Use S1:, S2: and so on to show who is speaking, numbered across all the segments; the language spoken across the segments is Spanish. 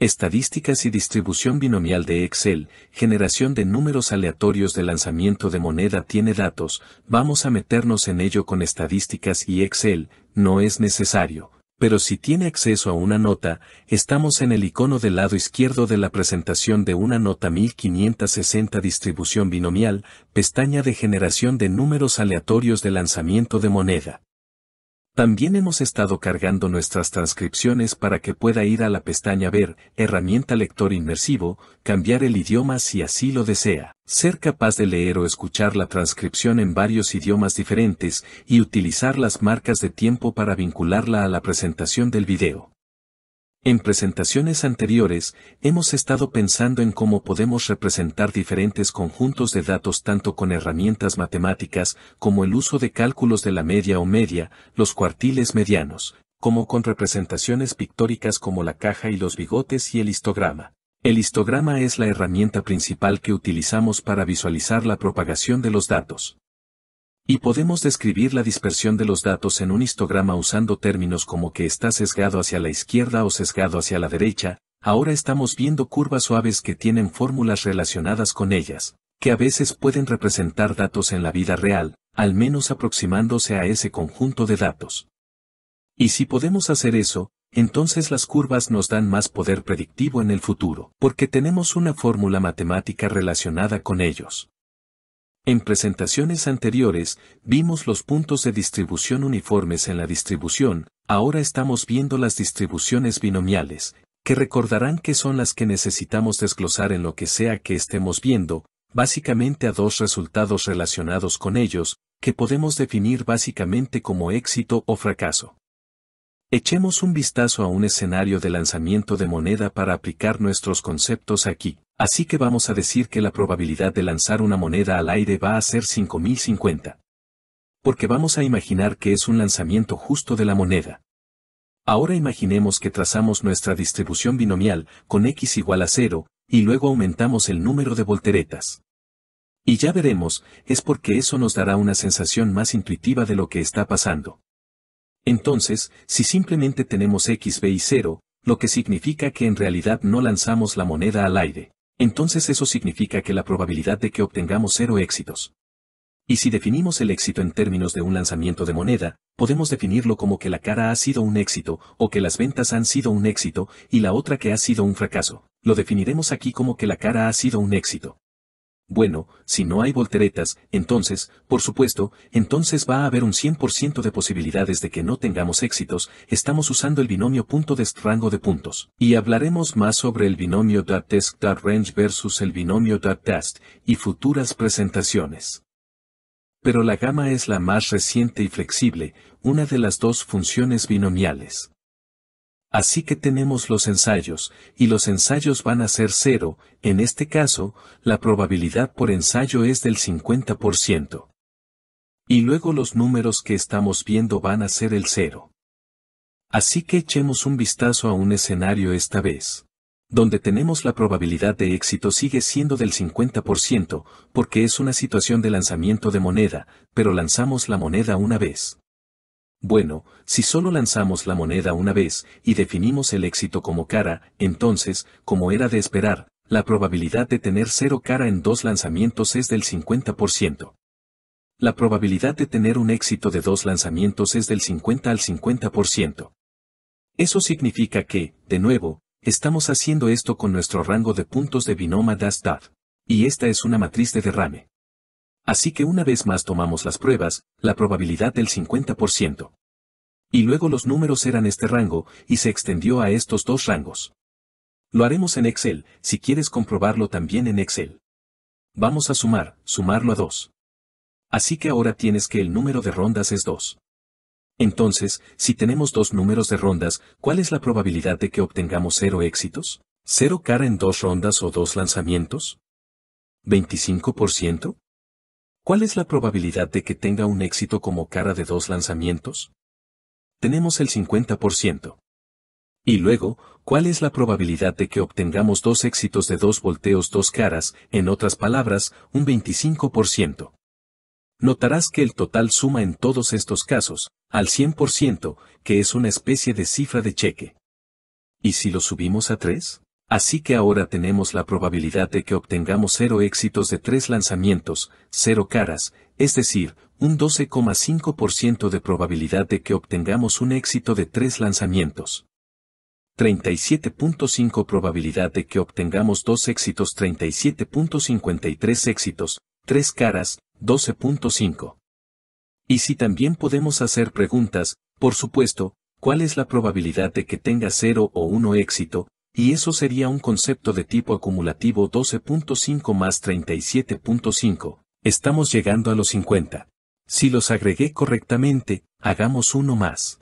S1: Estadísticas y distribución binomial de Excel, generación de números aleatorios de lanzamiento de moneda tiene datos, vamos a meternos en ello con estadísticas y Excel, no es necesario, pero si tiene acceso a una nota, estamos en el icono del lado izquierdo de la presentación de una nota 1560 distribución binomial, pestaña de generación de números aleatorios de lanzamiento de moneda. También hemos estado cargando nuestras transcripciones para que pueda ir a la pestaña Ver, herramienta lector inmersivo, cambiar el idioma si así lo desea, ser capaz de leer o escuchar la transcripción en varios idiomas diferentes y utilizar las marcas de tiempo para vincularla a la presentación del video. En presentaciones anteriores, hemos estado pensando en cómo podemos representar diferentes conjuntos de datos tanto con herramientas matemáticas como el uso de cálculos de la media o media, los cuartiles medianos, como con representaciones pictóricas como la caja y los bigotes y el histograma. El histograma es la herramienta principal que utilizamos para visualizar la propagación de los datos. Y podemos describir la dispersión de los datos en un histograma usando términos como que está sesgado hacia la izquierda o sesgado hacia la derecha, ahora estamos viendo curvas suaves que tienen fórmulas relacionadas con ellas, que a veces pueden representar datos en la vida real, al menos aproximándose a ese conjunto de datos. Y si podemos hacer eso, entonces las curvas nos dan más poder predictivo en el futuro, porque tenemos una fórmula matemática relacionada con ellos. En presentaciones anteriores, vimos los puntos de distribución uniformes en la distribución, ahora estamos viendo las distribuciones binomiales, que recordarán que son las que necesitamos desglosar en lo que sea que estemos viendo, básicamente a dos resultados relacionados con ellos, que podemos definir básicamente como éxito o fracaso. Echemos un vistazo a un escenario de lanzamiento de moneda para aplicar nuestros conceptos aquí. Así que vamos a decir que la probabilidad de lanzar una moneda al aire va a ser 5050. Porque vamos a imaginar que es un lanzamiento justo de la moneda. Ahora imaginemos que trazamos nuestra distribución binomial con x igual a 0, y luego aumentamos el número de volteretas. Y ya veremos, es porque eso nos dará una sensación más intuitiva de lo que está pasando. Entonces, si simplemente tenemos X, B y 0, lo que significa que en realidad no lanzamos la moneda al aire, entonces eso significa que la probabilidad de que obtengamos cero éxitos. Y si definimos el éxito en términos de un lanzamiento de moneda, podemos definirlo como que la cara ha sido un éxito, o que las ventas han sido un éxito, y la otra que ha sido un fracaso. Lo definiremos aquí como que la cara ha sido un éxito. Bueno, si no hay volteretas, entonces, por supuesto, entonces va a haber un 100% de posibilidades de que no tengamos éxitos, estamos usando el binomio punto de rango de puntos. Y hablaremos más sobre el binomio range versus el binomio .test y futuras presentaciones. Pero la gama es la más reciente y flexible, una de las dos funciones binomiales. Así que tenemos los ensayos, y los ensayos van a ser cero, en este caso, la probabilidad por ensayo es del 50%. Y luego los números que estamos viendo van a ser el cero. Así que echemos un vistazo a un escenario esta vez. Donde tenemos la probabilidad de éxito sigue siendo del 50%, porque es una situación de lanzamiento de moneda, pero lanzamos la moneda una vez. Bueno, si solo lanzamos la moneda una vez y definimos el éxito como cara, entonces, como era de esperar, la probabilidad de tener cero cara en dos lanzamientos es del 50%. La probabilidad de tener un éxito de dos lanzamientos es del 50 al 50%. Eso significa que, de nuevo, estamos haciendo esto con nuestro rango de puntos de binoma das Y esta es una matriz de derrame. Así que una vez más tomamos las pruebas, la probabilidad del 50%. Y luego los números eran este rango, y se extendió a estos dos rangos. Lo haremos en Excel, si quieres comprobarlo también en Excel. Vamos a sumar, sumarlo a 2. Así que ahora tienes que el número de rondas es 2. Entonces, si tenemos dos números de rondas, ¿cuál es la probabilidad de que obtengamos cero éxitos? ¿Cero cara en dos rondas o dos lanzamientos? ¿25%? ¿Cuál es la probabilidad de que tenga un éxito como cara de dos lanzamientos? Tenemos el 50%. Y luego, ¿cuál es la probabilidad de que obtengamos dos éxitos de dos volteos dos caras, en otras palabras, un 25%? Notarás que el total suma en todos estos casos, al 100%, que es una especie de cifra de cheque. ¿Y si lo subimos a 3? Así que ahora tenemos la probabilidad de que obtengamos cero éxitos de tres lanzamientos, cero caras, es decir, un 12,5% de probabilidad de que obtengamos un éxito de tres lanzamientos. 37.5 probabilidad de que obtengamos dos éxitos 37.53 éxitos, 3 caras, 12.5. Y si también podemos hacer preguntas, por supuesto, ¿cuál es la probabilidad de que tenga cero o uno éxito? y eso sería un concepto de tipo acumulativo 12.5 más 37.5, estamos llegando a los 50. Si los agregué correctamente, hagamos uno más.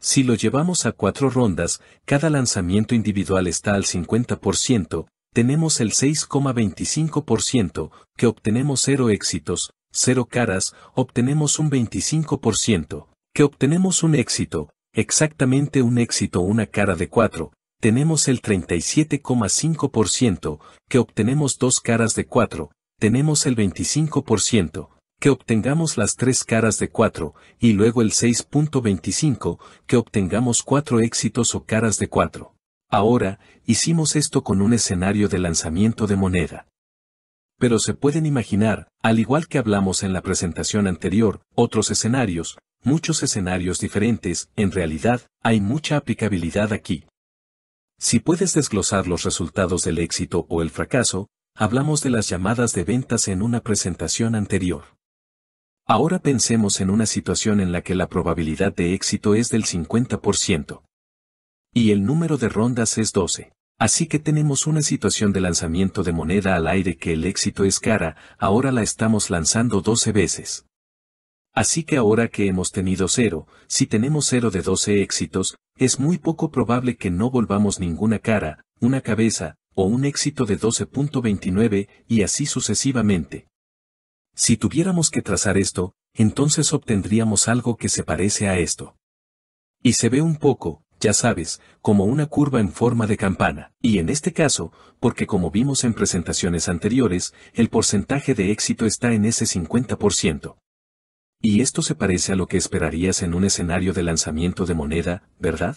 S1: Si lo llevamos a cuatro rondas, cada lanzamiento individual está al 50%, tenemos el 6,25%, que obtenemos cero éxitos, cero caras, obtenemos un 25%, que obtenemos un éxito, exactamente un éxito una cara de cuatro tenemos el 37,5%, que obtenemos dos caras de 4, tenemos el 25%, que obtengamos las tres caras de 4, y luego el 6.25, que obtengamos cuatro éxitos o caras de 4. Ahora, hicimos esto con un escenario de lanzamiento de moneda. Pero se pueden imaginar, al igual que hablamos en la presentación anterior, otros escenarios, muchos escenarios diferentes, en realidad, hay mucha aplicabilidad aquí. Si puedes desglosar los resultados del éxito o el fracaso, hablamos de las llamadas de ventas en una presentación anterior. Ahora pensemos en una situación en la que la probabilidad de éxito es del 50%. Y el número de rondas es 12. Así que tenemos una situación de lanzamiento de moneda al aire que el éxito es cara, ahora la estamos lanzando 12 veces. Así que ahora que hemos tenido cero, si tenemos cero de 12 éxitos, es muy poco probable que no volvamos ninguna cara, una cabeza, o un éxito de 12.29, y así sucesivamente. Si tuviéramos que trazar esto, entonces obtendríamos algo que se parece a esto. Y se ve un poco, ya sabes, como una curva en forma de campana. Y en este caso, porque como vimos en presentaciones anteriores, el porcentaje de éxito está en ese 50%. Y esto se parece a lo que esperarías en un escenario de lanzamiento de moneda, ¿verdad?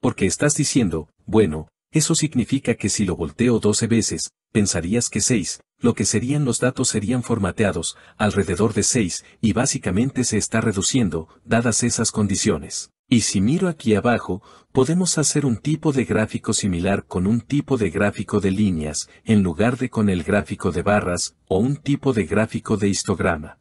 S1: Porque estás diciendo, bueno, eso significa que si lo volteo 12 veces, pensarías que 6, lo que serían los datos serían formateados, alrededor de 6, y básicamente se está reduciendo, dadas esas condiciones. Y si miro aquí abajo, podemos hacer un tipo de gráfico similar con un tipo de gráfico de líneas, en lugar de con el gráfico de barras, o un tipo de gráfico de histograma.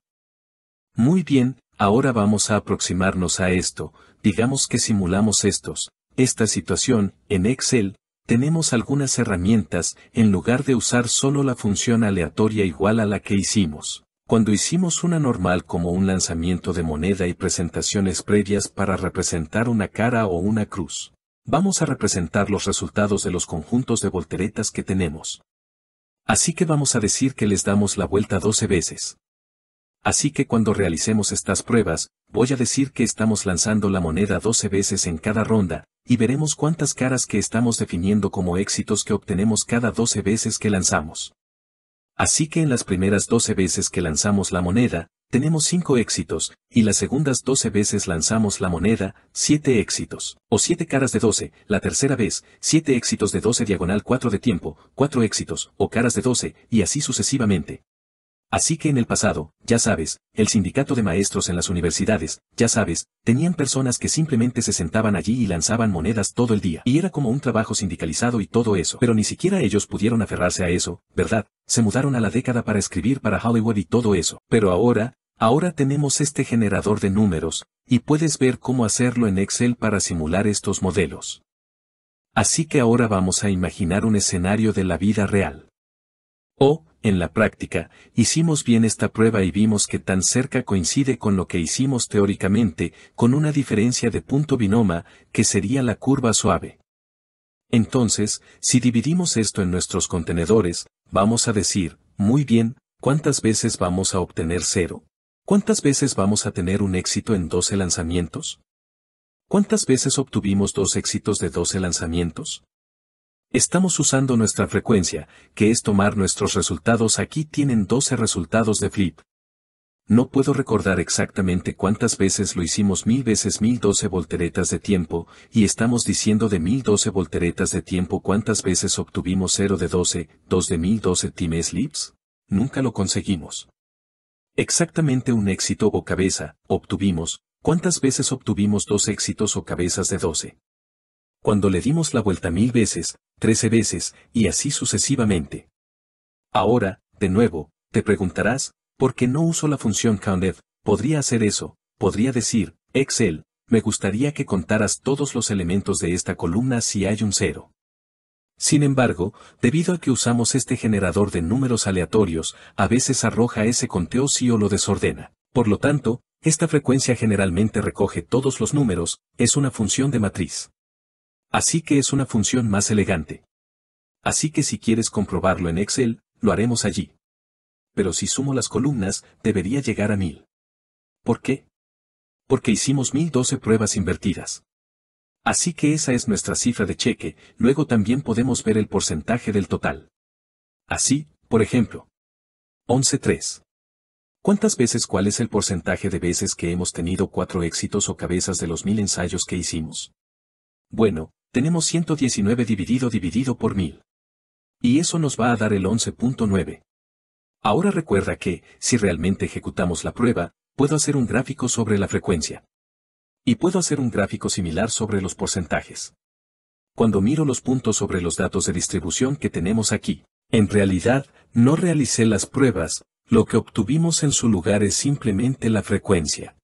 S1: Muy bien, ahora vamos a aproximarnos a esto, digamos que simulamos estos, esta situación, en Excel, tenemos algunas herramientas, en lugar de usar solo la función aleatoria igual a la que hicimos. Cuando hicimos una normal como un lanzamiento de moneda y presentaciones previas para representar una cara o una cruz. Vamos a representar los resultados de los conjuntos de volteretas que tenemos. Así que vamos a decir que les damos la vuelta 12 veces. Así que cuando realicemos estas pruebas, voy a decir que estamos lanzando la moneda 12 veces en cada ronda, y veremos cuántas caras que estamos definiendo como éxitos que obtenemos cada 12 veces que lanzamos. Así que en las primeras 12 veces que lanzamos la moneda, tenemos 5 éxitos, y las segundas 12 veces lanzamos la moneda, 7 éxitos, o 7 caras de 12, la tercera vez, 7 éxitos de 12 diagonal 4 de tiempo, 4 éxitos, o caras de 12, y así sucesivamente, Así que en el pasado, ya sabes, el sindicato de maestros en las universidades, ya sabes, tenían personas que simplemente se sentaban allí y lanzaban monedas todo el día. Y era como un trabajo sindicalizado y todo eso. Pero ni siquiera ellos pudieron aferrarse a eso, ¿verdad? Se mudaron a la década para escribir para Hollywood y todo eso. Pero ahora, ahora tenemos este generador de números, y puedes ver cómo hacerlo en Excel para simular estos modelos. Así que ahora vamos a imaginar un escenario de la vida real. O, en la práctica, hicimos bien esta prueba y vimos que tan cerca coincide con lo que hicimos teóricamente, con una diferencia de punto binoma, que sería la curva suave. Entonces, si dividimos esto en nuestros contenedores, vamos a decir, muy bien, ¿cuántas veces vamos a obtener cero? ¿Cuántas veces vamos a tener un éxito en 12 lanzamientos? ¿Cuántas veces obtuvimos dos éxitos de 12 lanzamientos? Estamos usando nuestra frecuencia, que es tomar nuestros resultados. Aquí tienen 12 resultados de flip. No puedo recordar exactamente cuántas veces lo hicimos mil veces 1012 volteretas de tiempo, y estamos diciendo de 1012 volteretas de tiempo cuántas veces obtuvimos 0 de 12, 2 de 1012 time slips. Nunca lo conseguimos. Exactamente un éxito o cabeza, obtuvimos, ¿cuántas veces obtuvimos dos éxitos o cabezas de 12? cuando le dimos la vuelta mil veces, trece veces, y así sucesivamente. Ahora, de nuevo, te preguntarás, ¿por qué no uso la función COUNTF? Podría hacer eso, podría decir, Excel, me gustaría que contaras todos los elementos de esta columna si hay un cero. Sin embargo, debido a que usamos este generador de números aleatorios, a veces arroja ese conteo sí o lo desordena. Por lo tanto, esta frecuencia generalmente recoge todos los números, es una función de matriz. Así que es una función más elegante. Así que si quieres comprobarlo en Excel, lo haremos allí. Pero si sumo las columnas, debería llegar a 1000. ¿Por qué? Porque hicimos 1012 pruebas invertidas. Así que esa es nuestra cifra de cheque, luego también podemos ver el porcentaje del total. Así, por ejemplo. 11.3. ¿Cuántas veces cuál es el porcentaje de veces que hemos tenido cuatro éxitos o cabezas de los mil ensayos que hicimos? Bueno, tenemos 119 dividido dividido por 1000. Y eso nos va a dar el 11.9. Ahora recuerda que, si realmente ejecutamos la prueba, puedo hacer un gráfico sobre la frecuencia. Y puedo hacer un gráfico similar sobre los porcentajes. Cuando miro los puntos sobre los datos de distribución que tenemos aquí, en realidad, no realicé las pruebas, lo que obtuvimos en su lugar es simplemente la frecuencia.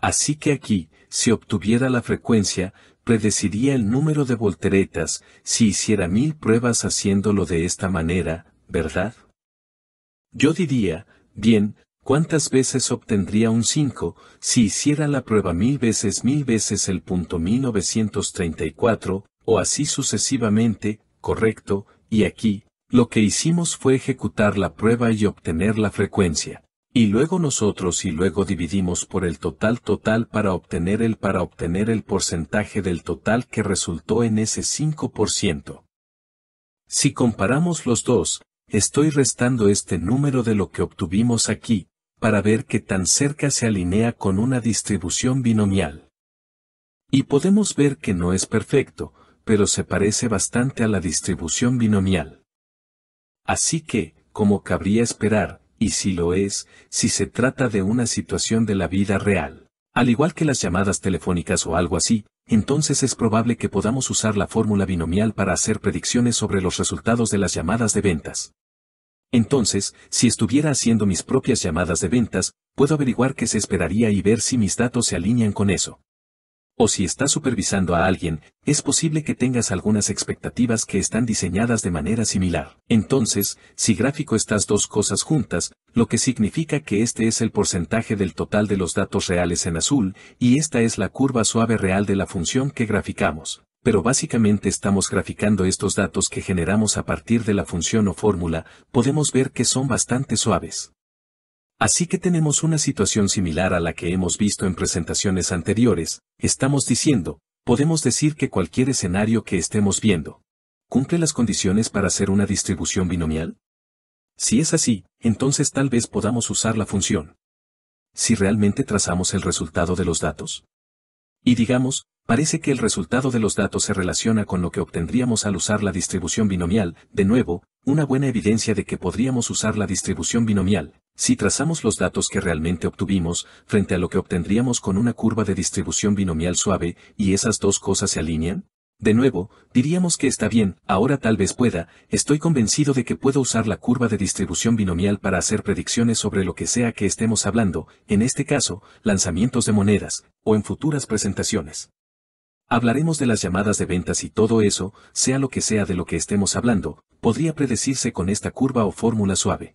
S1: Así que aquí, si obtuviera la frecuencia, predeciría el número de volteretas si hiciera mil pruebas haciéndolo de esta manera, ¿verdad? Yo diría, bien, ¿cuántas veces obtendría un 5 si hiciera la prueba mil veces mil veces el punto 1934, o así sucesivamente, correcto, y aquí, lo que hicimos fue ejecutar la prueba y obtener la frecuencia. Y luego nosotros y luego dividimos por el total total para obtener el para obtener el porcentaje del total que resultó en ese 5%. Si comparamos los dos, estoy restando este número de lo que obtuvimos aquí, para ver que tan cerca se alinea con una distribución binomial. Y podemos ver que no es perfecto, pero se parece bastante a la distribución binomial. Así que, como cabría esperar, y si lo es, si se trata de una situación de la vida real. Al igual que las llamadas telefónicas o algo así, entonces es probable que podamos usar la fórmula binomial para hacer predicciones sobre los resultados de las llamadas de ventas. Entonces, si estuviera haciendo mis propias llamadas de ventas, puedo averiguar qué se esperaría y ver si mis datos se alinean con eso o si estás supervisando a alguien, es posible que tengas algunas expectativas que están diseñadas de manera similar. Entonces, si gráfico estas dos cosas juntas, lo que significa que este es el porcentaje del total de los datos reales en azul, y esta es la curva suave real de la función que graficamos. Pero básicamente estamos graficando estos datos que generamos a partir de la función o fórmula, podemos ver que son bastante suaves. Así que tenemos una situación similar a la que hemos visto en presentaciones anteriores, estamos diciendo, podemos decir que cualquier escenario que estemos viendo, ¿cumple las condiciones para hacer una distribución binomial? Si es así, entonces tal vez podamos usar la función. Si realmente trazamos el resultado de los datos. Y digamos, Parece que el resultado de los datos se relaciona con lo que obtendríamos al usar la distribución binomial, de nuevo, una buena evidencia de que podríamos usar la distribución binomial, si trazamos los datos que realmente obtuvimos, frente a lo que obtendríamos con una curva de distribución binomial suave, y esas dos cosas se alinean. De nuevo, diríamos que está bien, ahora tal vez pueda, estoy convencido de que puedo usar la curva de distribución binomial para hacer predicciones sobre lo que sea que estemos hablando, en este caso, lanzamientos de monedas, o en futuras presentaciones. Hablaremos de las llamadas de ventas y todo eso, sea lo que sea de lo que estemos hablando, podría predecirse con esta curva o fórmula suave.